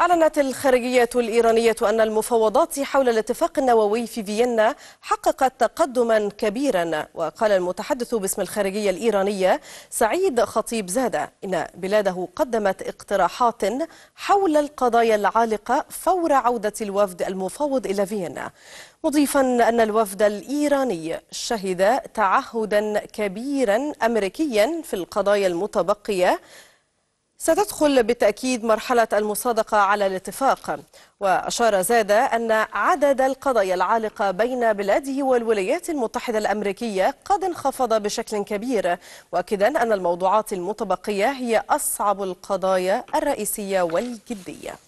أعلنت الخارجية الإيرانية أن المفاوضات حول الاتفاق النووي في فيينا حققت تقدما كبيرا وقال المتحدث باسم الخارجية الإيرانية سعيد خطيب زادة إن بلاده قدمت اقتراحات حول القضايا العالقة فور عودة الوفد المفاوض إلى فيينا مضيفا أن الوفد الإيراني شهد تعهدا كبيرا أمريكيا في القضايا المتبقية ستدخل بالتأكيد مرحلة المصادقة على الاتفاق وأشار زاد أن عدد القضايا العالقة بين بلاده والولايات المتحدة الأمريكية قد انخفض بشكل كبير مؤكدا أن الموضوعات المتبقية هي أصعب القضايا الرئيسية والجدية